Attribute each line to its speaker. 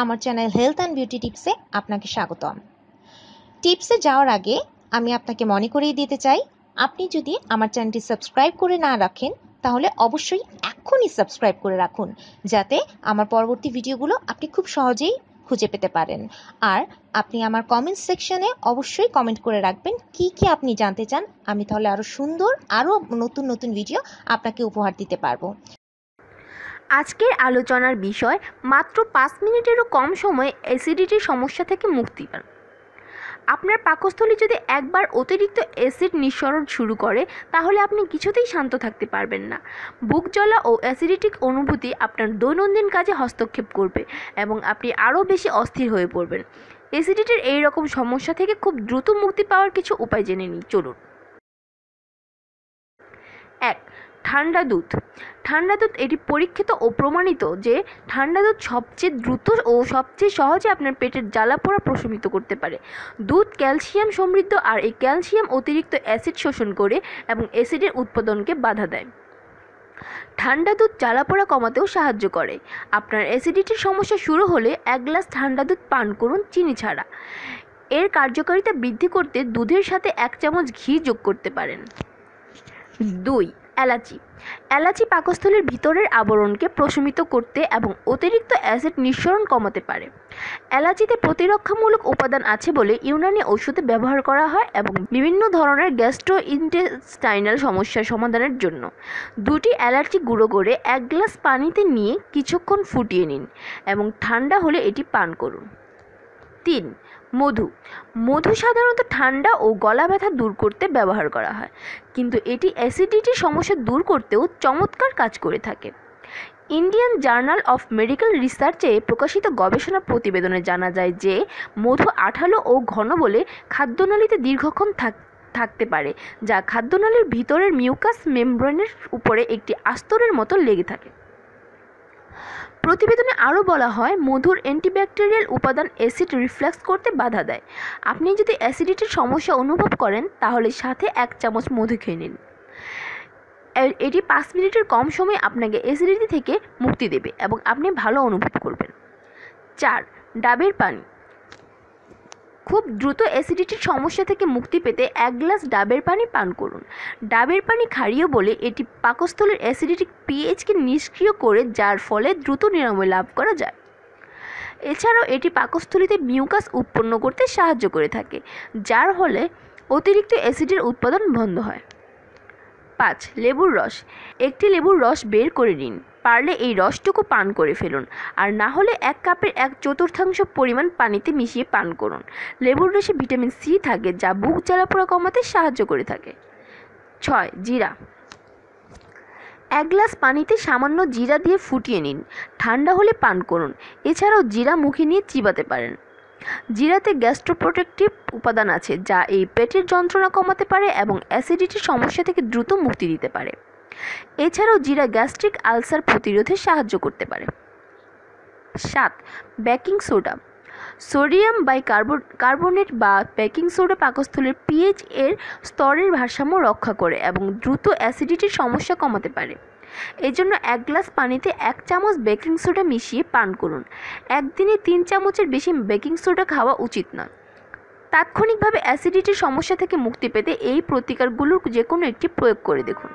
Speaker 1: আমার channel health and beauty টিপসে আপনাকে স্বাগতম টিপসে যাওয়ার আগে আমি আপনাকে মনে করিয়ে দিতে চাই আপনি যদি আমার চ্যানেলটি সাবস্ক্রাইব করে না রাখেন তাহলে অবশ্যই এখনই সাবস্ক্রাইব করে রাখুন যাতে আমার পরবর্তী ভিডিওগুলো আপনি খুব সহজেই খুঁজে পেতে পারেন আর আপনি আমার কমেন্ট সেকশনে অবশ্যই কমেন্ট করে রাখবেন কি কি আপনি জানতে চান আমি তাহলে আরও সুন্দর আরও নতুন নতুন ভিডিও আপনাকে উপহার দিতে পারবো আজকের আলোচনার বিষয় মাত্র পাঁচ মিনিটেরও কম সময়ে অ্যাসিডিটির সমস্যা
Speaker 2: থেকে মুক্তি পান আপনার পাকস্থলী যদি একবার অতিরিক্ত অ্যাসিড নিঃসরণ শুরু করে তাহলে আপনি কিছুতেই শান্ত থাকতে পারবেন না বুক জ্বলা ও অ্যাসিডিটিক অনুভূতি আপনার দৈনন্দিন কাজে হস্তক্ষেপ করবে এবং আপনি আরও বেশি অস্থির হয়ে পড়বেন অ্যাসিডিটির এই রকম সমস্যা থেকে খুব দ্রুত মুক্তি পাওয়ার কিছু উপায় জেনে নিই চলুন এক ঠান্ডা দুধ ঠান্ডা দুধ এটি পরীক্ষিত ও প্রমাণিত যে ঠান্ডা দুধ সবচেয়ে দ্রুত ও সবচেয়ে সহজে আপনার পেটের জ্বালা পোড়া প্রশমিত করতে পারে দুধ ক্যালসিয়াম সমৃদ্ধ আর এই ক্যালসিয়াম অতিরিক্ত অ্যাসিড শোষণ করে এবং অ্যাসিডের উৎপাদনকে বাধা দেয় ঠান্ডা দুধ পোড়া কমাতেও সাহায্য করে আপনার অ্যাসিডিটির সমস্যা শুরু হলে এক গ্লাস ঠান্ডা দুধ পান করুন চিনি ছাড়া এর কার্যকারিতা বৃদ্ধি করতে দুধের সাথে এক চামচ ঘি যোগ করতে পারেন দুই অ্যালাচি অ্যালাচি পাকস্থলীর ভিতরের আবরণকে প্রশমিত করতে এবং অতিরিক্ত অ্যাসিড নিঃসরণ কমাতে পারে অ্যালাচিতে প্রতিরক্ষামূলক উপাদান আছে বলে ইউনানি ওষুধে ব্যবহার করা হয় এবং বিভিন্ন ধরনের গ্যাস্ট্রো ইন্টেস্টাইনাল সমস্যার সমাধানের জন্য দুটি অ্যালার্জি গুঁড়ো করে এক গ্লাস পানিতে নিয়ে কিছুক্ষণ ফুটিয়ে নিন এবং ঠান্ডা হলে এটি পান করুন তিন মধু মধু সাধারণত ঠান্ডা ও গলা ব্যথা দূর করতে ব্যবহার করা হয় কিন্তু এটি অ্যাসিডিটি সমস্যা দূর করতেও চমৎকার কাজ করে থাকে ইন্ডিয়ান জার্নাল অফ মেডিকেল রিসার্চে প্রকাশিত গবেষণা প্রতিবেদনে জানা যায় যে মধু আঠালো ও ঘন বলে খাদ্যনালীতে দীর্ঘক্ষণ থাক থাকতে পারে যা খাদ্যনালীর ভিতরের মিউকাস মেমব্রেনের উপরে একটি আস্তরের মতো লেগে থাকে প্রতিবেদনে আরও বলা হয় মধুর অ্যান্টিব্যাকটেরিয়াল উপাদান অ্যাসিড রিফ্লেক্স করতে বাধা দেয় আপনি যদি অ্যাসিডিটির সমস্যা অনুভব করেন তাহলে সাথে এক চামচ মধু খেয়ে নিন এটি পাঁচ মিনিটের কম সময়ে আপনাকে অ্যাসিডিটি থেকে মুক্তি দেবে এবং আপনি ভালো অনুভব করবেন চার ডাবের পানি খুব দ্রুত অ্যাসিডিটির সমস্যা থেকে মুক্তি পেতে এক গ্লাস ডাবের পানি পান করুন ডাবের পানি ক্ষারীয় বলে এটি পাকস্থলীর অ্যাসিডিটিক পিএইচকে নিষ্ক্রিয় করে যার ফলে দ্রুত নিরাময় লাভ করা যায় এছাড়াও এটি পাকস্থলীতে মিউকাস উৎপন্ন করতে সাহায্য করে থাকে যার ফলে অতিরিক্ত অ্যাসিডের উৎপাদন বন্ধ হয় পাঁচ লেবুর রস একটি লেবুর রস বের করে নিন পারলে এই রসটুকু পান করে ফেলুন আর না হলে এক কাপের এক চতুর্থাংশ পরিমাণ পানিতে মিশিয়ে পান করুন লেবুর রসে ভিটামিন সি থাকে যা বুক জ্বালা পোড়া কমাতে সাহায্য করে থাকে ছয় জিরা এক গ্লাস পানিতে সামান্য জিরা দিয়ে ফুটিয়ে নিন ঠান্ডা হলে পান করুন এছাড়াও জিরা মুখে নিয়ে চিবাতে পারেন জিরাতে গ্যাস্ট্রোপ্রোটেকটিভ উপাদান আছে যা এই পেটের যন্ত্রণা কমাতে পারে এবং অ্যাসিডিটির সমস্যা থেকে দ্রুত মুক্তি দিতে পারে এছাড়াও জিরা গ্যাস্ট্রিক আলসার প্রতিরোধে সাহায্য করতে পারে সাত baking soda sodium bicarbonate বা বেকিং সোডা পাকস্থলের পিএইচ এর স্তরের ভারসাম্য রক্ষা করে এবং দ্রুত অ্যাসিডিটির সমস্যা কমাতে পারে এজন্য এক গ্লাস পানিতে এক চামচ বেকিং সোডা মিশিয়ে পান করুন একদিনে তিন চামচের বেশি বেকিং সোডা খাওয়া উচিত নয় তাৎক্ষণিকভাবে অ্যাসিডিটির সমস্যা থেকে মুক্তি পেতে এই প্রতিকারগুলোর যে কোনো একটি প্রয়োগ করে দেখুন